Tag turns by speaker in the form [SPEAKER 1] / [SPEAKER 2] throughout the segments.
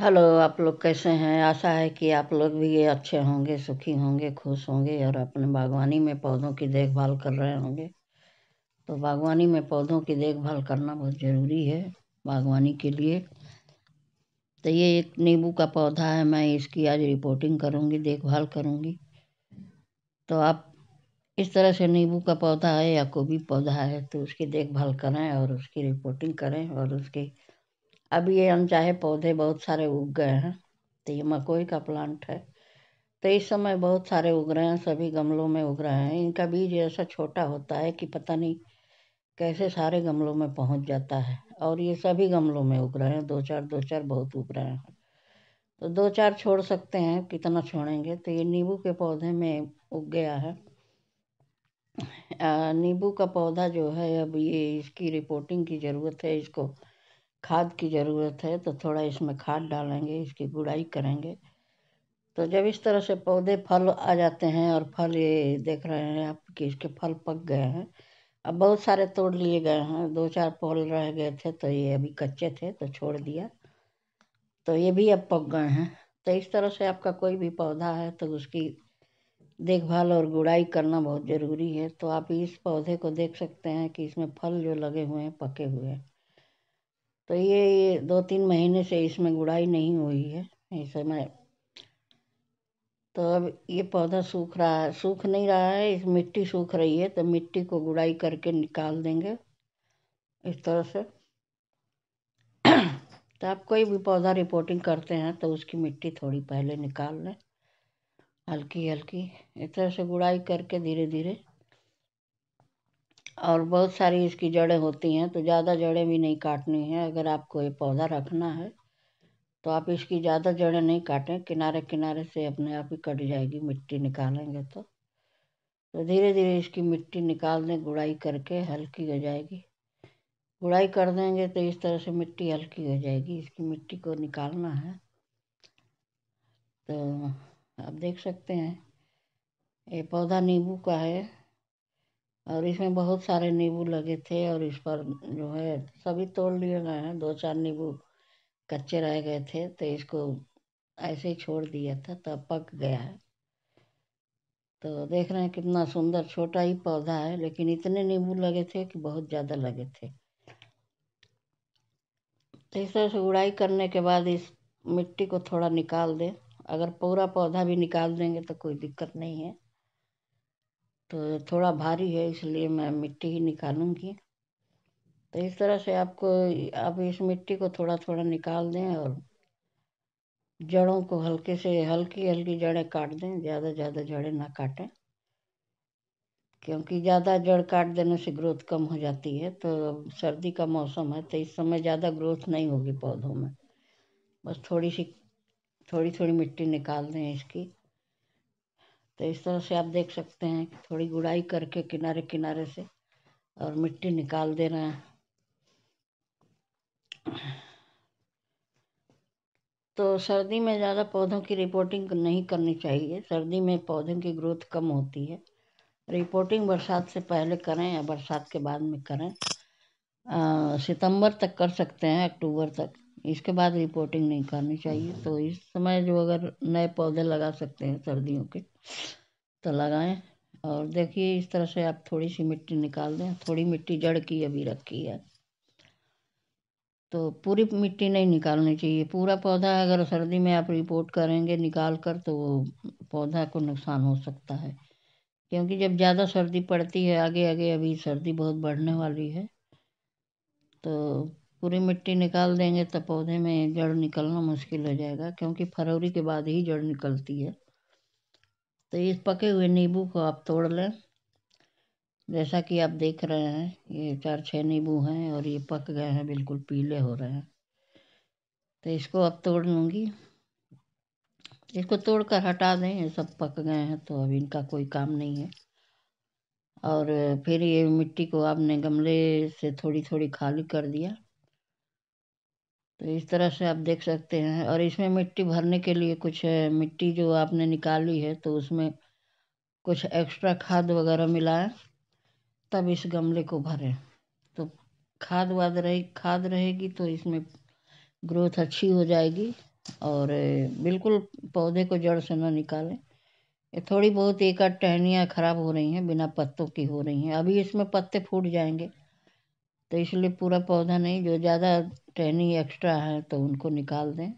[SPEAKER 1] Hello आप लोग कैसे हैं आशा है कि आप लोग भी ये अच्छे होंगे सुखी होंगे खुश होंगे और अपने बागवानी में पौधों की देखभाल कर रहे होंगे तो बागवानी में पौधों की देखभाल करना बहुत ज़रूरी है बागवानी के लिए तो ये एक नींबू का पौधा है मैं इसकी आज रिपोर्टिंग करूँगी देखभाल करूँगी तो आप इस तरह से नींबू का पौधा है या कोई भी पौधा है तो उसकी देखभाल करें और उसकी रिपोर्टिंग करें और उसकी अब ये हम चाहे पौधे बहुत सारे उग गए हैं तो ये मकोई का प्लांट है तो इस समय बहुत सारे उग रहे हैं सभी गमलों में उग रहे हैं इनका बीज ऐसा छोटा होता है कि पता नहीं कैसे सारे गमलों में पहुंच जाता है और ये सभी गमलों में उग रहे हैं दो चार दो चार बहुत उग रहे हैं तो दो चार छोड़ सकते हैं कितना छोड़ेंगे तो ये नींबू के पौधे में उग गया है नींबू का पौधा जो है अब ये इसकी रिपोर्टिंग की ज़रूरत है इसको खाद की ज़रूरत है तो थोड़ा इसमें खाद डालेंगे इसकी गुड़ाई करेंगे तो जब इस तरह से पौधे फल आ जाते हैं और फल ये देख रहे हैं आप कि इसके फल पक गए हैं अब बहुत सारे तोड़ लिए गए हैं दो चार फल रह गए थे तो ये अभी कच्चे थे तो छोड़ दिया तो ये भी अब पक गए हैं तो इस तरह से आपका कोई भी पौधा है तो उसकी देखभाल और गुड़ाई करना बहुत ज़रूरी है तो आप इस पौधे को देख सकते हैं कि इसमें फल जो लगे हुए हैं पके हुए हैं तो ये दो तीन महीने से इसमें गुड़ाई नहीं हुई है इस समय तो अब ये पौधा सूख रहा है सूख नहीं रहा है इस मिट्टी सूख रही है तो मिट्टी को गुड़ाई करके निकाल देंगे इस तरह से तो आप कोई भी पौधा रिपोर्टिंग करते हैं तो उसकी मिट्टी थोड़ी पहले निकाल लें हल्की हल्की इस तरह से गुड़ाई करके धीरे धीरे और बहुत सारी इसकी जड़ें होती हैं तो ज़्यादा जड़ें भी नहीं काटनी हैं अगर आपको ये पौधा रखना है तो आप इसकी ज़्यादा जड़ें नहीं काटें किनारे किनारे से अपने आप ही कट जाएगी मिट्टी निकालेंगे तो तो धीरे धीरे इसकी मिट्टी निकाल दें गुड़ाई करके हल्की हो जाएगी गुड़ाई कर देंगे तो इस तरह से मिट्टी हल्की हो जाएगी इसकी मिट्टी को निकालना है तो आप देख सकते हैं ये पौधा नींबू का है और इसमें बहुत सारे नींबू लगे थे और इस पर जो है सभी तोड़ लिए गए हैं दो चार नींबू कच्चे रह गए थे तो इसको ऐसे ही छोड़ दिया था तब पक गया है तो देख रहे हैं कितना सुंदर छोटा ही पौधा है लेकिन इतने नींबू लगे थे कि बहुत ज़्यादा लगे थे तो इस तरह से गुड़ाई करने के बाद इस मिट्टी को थोड़ा निकाल दें अगर पूरा पौधा भी निकाल देंगे तो कोई दिक्कत नहीं है तो थोड़ा भारी है इसलिए मैं मिट्टी ही निकालूँगी तो इस तरह से आपको आप इस मिट्टी को थोड़ा थोड़ा निकाल दें और जड़ों को हल्के से हल्की हल्की जड़ें काट दें ज़्यादा ज़्यादा जड़ें ना काटें क्योंकि ज़्यादा जड़ काट देने से ग्रोथ कम हो जाती है तो सर्दी का मौसम है तो इस समय ज़्यादा ग्रोथ नहीं होगी पौधों में बस थोड़ी सी थोड़ी थोड़ी मिट्टी निकाल दें इसकी तो इस तरह से आप देख सकते हैं थोड़ी गुड़ाई करके किनारे किनारे से और मिट्टी निकाल दे रहे हैं तो सर्दी में ज़्यादा पौधों की रिपोर्टिंग नहीं करनी चाहिए सर्दी में पौधों की ग्रोथ कम होती है रिपोर्टिंग बरसात से पहले करें या बरसात के बाद में करें आ, सितंबर तक कर सकते हैं अक्टूबर तक इसके बाद रिपोर्टिंग नहीं करनी चाहिए तो इस समय जो अगर नए पौधे लगा सकते हैं सर्दियों के तो लगाएँ और देखिए इस तरह से आप थोड़ी सी मिट्टी निकाल दें थोड़ी मिट्टी जड़ की अभी रखी है तो पूरी मिट्टी नहीं निकालनी चाहिए पूरा पौधा अगर सर्दी में आप रिपोर्ट करेंगे निकाल कर तो वो पौधा को नुकसान हो सकता है क्योंकि जब ज़्यादा सर्दी पड़ती है आगे आगे अभी सर्दी बहुत बढ़ने वाली है तो पूरी मिट्टी निकाल देंगे तो पौधे में जड़ निकलना मुश्किल हो जाएगा क्योंकि फरवरी के बाद ही जड़ निकलती है तो इस पके हुए नींबू को आप तोड़ लें जैसा कि आप देख रहे हैं ये चार छः नींबू हैं और ये पक गए हैं बिल्कुल पीले हो रहे हैं तो इसको अब तोड़ लूँगी इसको तोड़ कर हटा दें ये सब पक गए हैं तो अब इनका कोई काम नहीं है और फिर ये मिट्टी को आपने गमले से थोड़ी थोड़ी खाली कर दिया तो इस तरह से आप देख सकते हैं और इसमें मिट्टी भरने के लिए कुछ मिट्टी जो आपने निकाली है तो उसमें कुछ एक्स्ट्रा खाद वगैरह मिलाएं तब इस गमले को भरें तो खाद वाद रहे खाद रहेगी तो इसमें ग्रोथ अच्छी हो जाएगी और बिल्कुल पौधे को जड़ से ना निकालें ये थोड़ी बहुत एक आध टहनियाँ ख़राब हो रही हैं बिना पत्तों की हो रही हैं अभी इसमें पत्ते फूट जाएंगे तो इसलिए पूरा पौधा नहीं जो ज़्यादा टहनी एक्स्ट्रा है तो उनको निकाल दें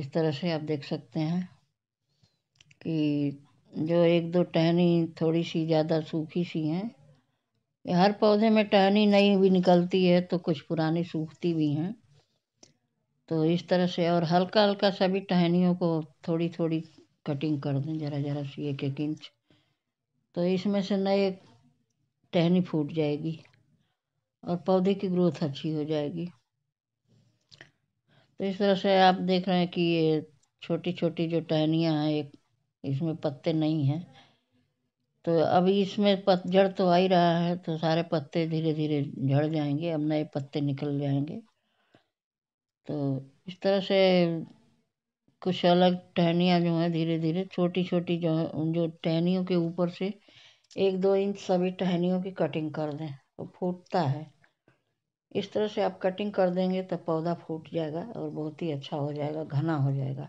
[SPEAKER 1] इस तरह से आप देख सकते हैं कि जो एक दो टहनी थोड़ी सी ज़्यादा सूखी सी हैं हर पौधे में टहनी नई भी निकलती है तो कुछ पुरानी सूखती भी हैं तो इस तरह से और हल्का हल्का सभी टहनियों को थोड़ी थोड़ी कटिंग कर दें ज़रा ज़रा सी एक एक इंच तो इसमें से नए टहनी फूट जाएगी और पौधे की ग्रोथ अच्छी हो जाएगी तो इस तरह से आप देख रहे हैं कि ये छोटी छोटी जो टहनियाँ हैं एक इसमें पत्ते नहीं हैं तो अभी इसमें पतझड़ तो आ ही रहा है तो सारे पत्ते धीरे धीरे झड़ जाएंगे अब नए पत्ते निकल जाएंगे तो इस तरह से कुछ अलग टहनियाँ जो हैं धीरे धीरे छोटी छोटी जो जो टहनियों के ऊपर से एक दो इंच सभी टहनियों की कटिंग कर दें वो तो फूटता है इस तरह से आप कटिंग कर देंगे तो पौधा फूट जाएगा और बहुत ही अच्छा हो जाएगा घना हो जाएगा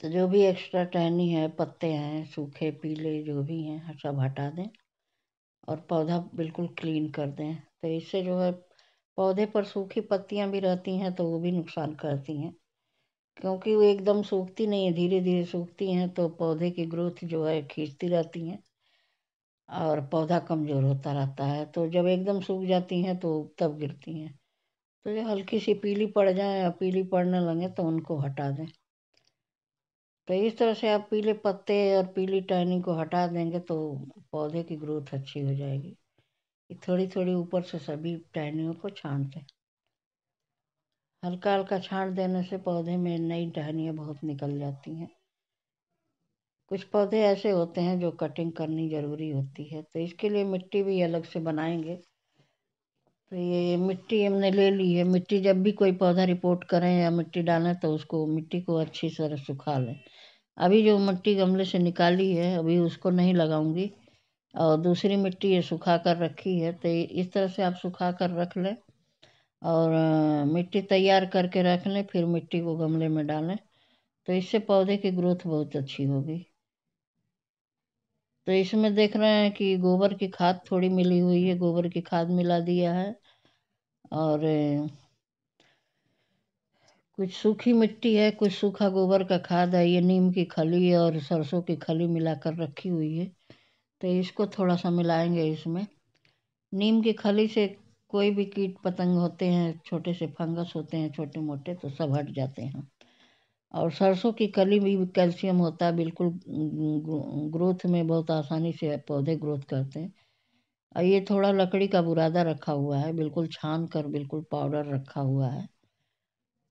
[SPEAKER 1] तो जो भी एक्स्ट्रा टहनी है पत्ते हैं सूखे पीले जो भी हैं सब हटा दें और पौधा बिल्कुल क्लीन कर दें तो इससे जो है पौधे पर सूखी पत्तियां भी रहती हैं तो वो भी नुकसान करती हैं क्योंकि वो एकदम सूखती नहीं है धीरे धीरे सूखती हैं तो पौधे की ग्रोथ जो है खींचती रहती हैं और पौधा कमजोर होता रहता है तो जब एकदम सूख जाती हैं तो तब गिरती हैं तो जो हल्की सी पीली पड़ जाए या पीली पड़ने लगे तो उनको हटा दें तो इस तरह से आप पीले पत्ते और पीली टहनी को हटा देंगे तो पौधे की ग्रोथ अच्छी हो जाएगी थोड़ी थोड़ी ऊपर से सभी टहनियों को छान दें हल्का हल्का छान देने से पौधे में नई टहनियाँ बहुत निकल जाती हैं कुछ पौधे ऐसे होते हैं जो कटिंग करनी ज़रूरी होती है तो इसके लिए मिट्टी भी अलग से बनाएंगे तो ये मिट्टी हमने ले ली है मिट्टी जब भी कोई पौधा रिपोर्ट करें या मिट्टी डालें तो उसको मिट्टी को अच्छी तरह सुखा लें अभी जो मिट्टी गमले से निकाली है अभी उसको नहीं लगाऊंगी और दूसरी मिट्टी ये सुखा कर रखी है तो इस तरह से आप सुखा कर रख लें और मिट्टी तैयार करके रख लें फिर मिट्टी को गमले में डालें तो इससे पौधे की ग्रोथ बहुत अच्छी होगी तो इसमें देख रहे हैं कि गोबर की खाद थोड़ी मिली हुई है गोबर की खाद मिला दिया है और कुछ सूखी मिट्टी है कुछ सूखा गोबर का खाद है ये नीम की खली और सरसों की खली मिलाकर रखी हुई है तो इसको थोड़ा सा मिलाएंगे इसमें नीम की खली से कोई भी कीट पतंग होते हैं छोटे से फंगस होते हैं छोटे मोटे तो सब हट जाते हैं और सरसों की कली भी कैल्शियम होता है बिल्कुल ग्रोथ में बहुत आसानी से पौधे ग्रोथ करते हैं और ये थोड़ा लकड़ी का बुरादा रखा हुआ है बिल्कुल छान कर बिल्कुल पाउडर रखा हुआ है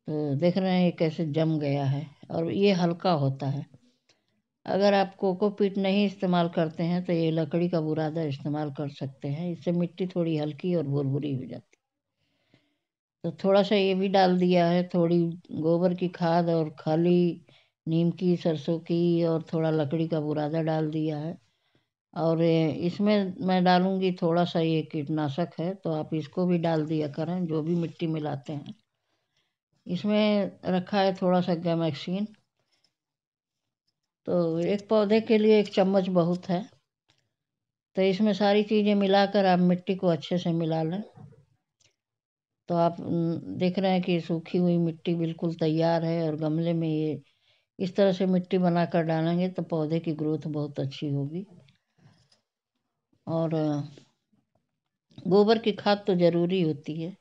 [SPEAKER 1] तो देख रहे हैं ये कैसे जम गया है और ये हल्का होता है अगर आप कोकोपीट नहीं इस्तेमाल करते हैं तो ये लकड़ी का बुरादा इस्तेमाल कर सकते हैं इससे मिट्टी थोड़ी हल्की और भुरभुरी हो जाती है तो थोड़ा सा ये भी डाल दिया है थोड़ी गोबर की खाद और खाली नीम की सरसों की और थोड़ा लकड़ी का बुरादा डाल दिया है और इसमें मैं डालूँगी थोड़ा सा ये कीटनाशक है तो आप इसको भी डाल दिया करें जो भी मिट्टी मिलाते हैं इसमें रखा है थोड़ा सा गैमैक्सिन तो एक पौधे के लिए एक चम्मच बहुत है तो इसमें सारी चीज़ें मिलाकर आप मिट्टी को अच्छे से मिला लें तो आप देख रहे हैं कि सूखी हुई मिट्टी बिल्कुल तैयार है और गमले में ये इस तरह से मिट्टी बनाकर डालेंगे तो पौधे की ग्रोथ बहुत अच्छी होगी और गोबर की खाद तो ज़रूरी होती है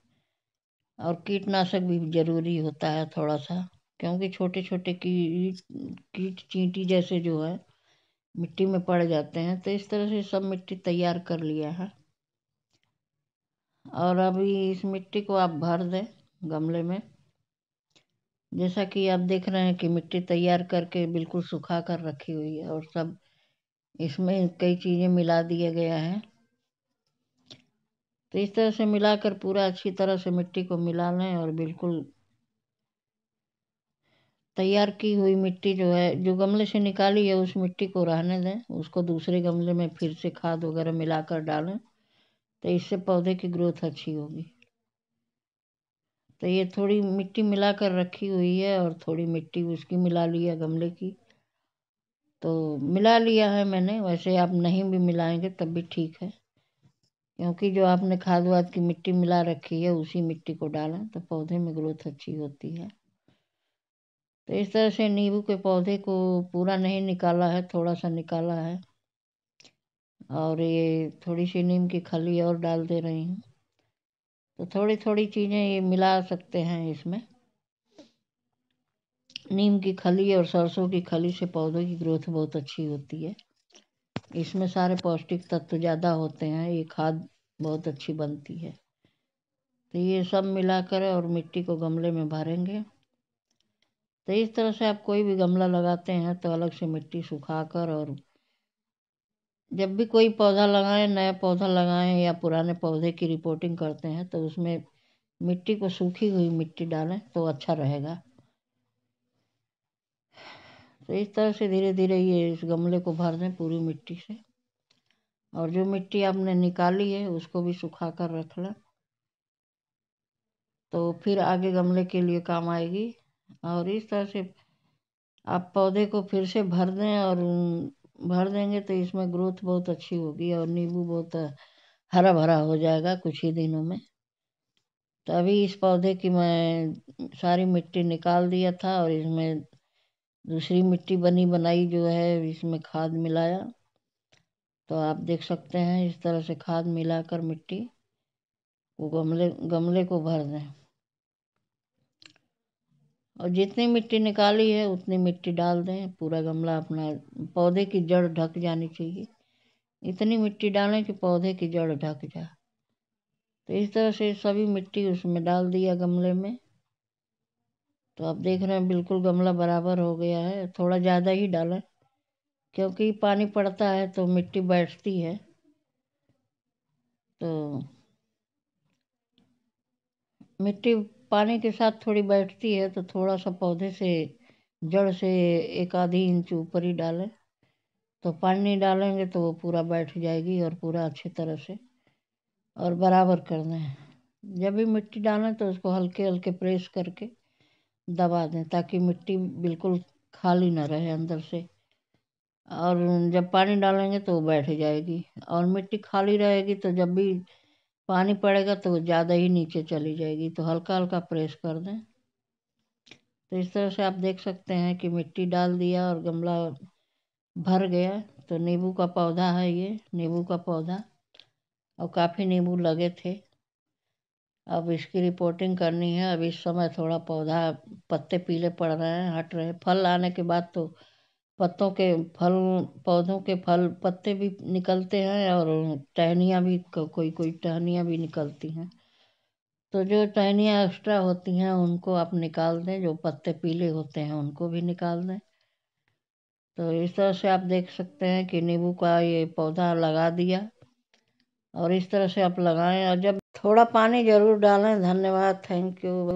[SPEAKER 1] और कीटनाशक भी ज़रूरी होता है थोड़ा सा क्योंकि छोटे छोटे कीट कीट चींटी जैसे जो है मिट्टी में पड़ जाते हैं तो इस तरह से सब मिट्टी तैयार कर लिया है और अभी इस मिट्टी को आप भर दें गमले में जैसा कि आप देख रहे हैं कि मिट्टी तैयार करके बिल्कुल सुखा कर रखी हुई है और सब इसमें कई चीज़ें मिला दिया गया है तो इस तरह से मिलाकर पूरा अच्छी तरह से मिट्टी को मिला लें और बिल्कुल तैयार की हुई मिट्टी जो है जो गमले से निकाली है उस मिट्टी को रहने दें उसको दूसरे गमले में फिर से खाद वगैरह मिलाकर डालें तो इससे पौधे की ग्रोथ अच्छी होगी तो ये थोड़ी मिट्टी मिला कर रखी हुई है और थोड़ी मिट्टी उसकी मिला ली है गमले की तो मिला लिया है मैंने वैसे आप नहीं भी मिलाएंगे तब भी ठीक है क्योंकि जो आपने खाद वाद की मिट्टी मिला रखी है उसी मिट्टी को डालें तो पौधे में ग्रोथ अच्छी होती है तो इस तरह से नींबू के पौधे को पूरा नहीं निकाला है थोड़ा सा निकाला है हम्म। और ये थोड़ी सी नीम की खली और डाल दे रही हूँ तो थोड़ी थोड़ी चीज़ें ये मिला सकते हैं इसमें नीम की खली और सरसों की खली से पौधों की ग्रोथ बहुत अच्छी होती है इसमें सारे पौष्टिक तत्व ज़्यादा होते हैं ये खाद बहुत अच्छी बनती है तो ये सब मिलाकर और मिट्टी को गमले में भरेंगे तो इस तरह से आप कोई भी गमला लगाते हैं तो अलग से मिट्टी सुखाकर और जब भी कोई पौधा लगाएं नया पौधा लगाएँ या पुराने पौधे की रिपोर्टिंग करते हैं तो उसमें मिट्टी को सूखी हुई मिट्टी डालें तो अच्छा रहेगा तो इस तरह से धीरे धीरे ये इस गमले को भर दें पूरी मिट्टी से और जो मिट्टी आपने निकाली है उसको भी सुखा कर रख लें तो फिर आगे गमले के लिए काम आएगी और इस तरह से आप पौधे को फिर से भर दें और भर देंगे तो इसमें ग्रोथ बहुत अच्छी होगी और नींबू बहुत हरा भरा हो जाएगा कुछ ही दिनों में तो अभी इस पौधे की मैं सारी मिट्टी निकाल दिया था और इसमें दूसरी मिट्टी बनी बनाई जो है इसमें खाद मिलाया तो आप देख सकते हैं इस तरह से खाद मिलाकर मिट्टी वो गमले गमले को भर दें और जितनी मिट्टी निकाली है उतनी मिट्टी डाल दें पूरा गमला अपना पौधे की जड़ ढक जानी चाहिए इतनी मिट्टी डालें कि पौधे की जड़ ढक जाए तो इस तरह से सभी मिट्टी उसमें डाल दिया गमले में तो आप देख रहे हैं बिल्कुल गमला बराबर हो गया है थोड़ा ज़्यादा ही डालें क्योंकि पानी पड़ता है तो मिट्टी बैठती है तो मिट्टी पानी के साथ थोड़ी बैठती है तो थोड़ा सा पौधे से जड़ से एक आधी इंच ऊपर ही डालें तो पानी डालेंगे तो वो पूरा बैठ जाएगी और पूरा अच्छी तरह से और बराबर कर दें जब भी मिट्टी डालें तो उसको हल्के हल्के प्रेस करके दबा दें ताकि मिट्टी बिल्कुल खाली ना रहे अंदर से और जब पानी डालेंगे तो वो बैठ जाएगी और मिट्टी खाली रहेगी तो जब भी पानी पड़ेगा तो ज़्यादा ही नीचे चली जाएगी तो हल्का हल्का प्रेस कर दें तो इस तरह से आप देख सकते हैं कि मिट्टी डाल दिया और गमला भर गया तो नींबू का पौधा है ये नींबू का पौधा और काफ़ी नींबू लगे थे अब इसकी रिपोर्टिंग करनी है अब इस समय थोड़ा पौधा पत्ते पीले पड़ रहे हैं हट रहे हैं फल आने के बाद तो पत्तों के फल पौधों के फल पत्ते भी निकलते हैं और टहनियाँ भी कोई कोई टहनियाँ भी निकलती हैं तो जो टहनियाँ एक्स्ट्रा होती हैं उनको आप निकाल दें जो पत्ते पीले होते हैं उनको भी निकाल दें तो इस तरह से आप देख सकते हैं कि नींबू का ये पौधा लगा दिया और इस तरह से आप लगाएं और जब थोड़ा पानी ज़रूर डालें धन्यवाद थैंक यू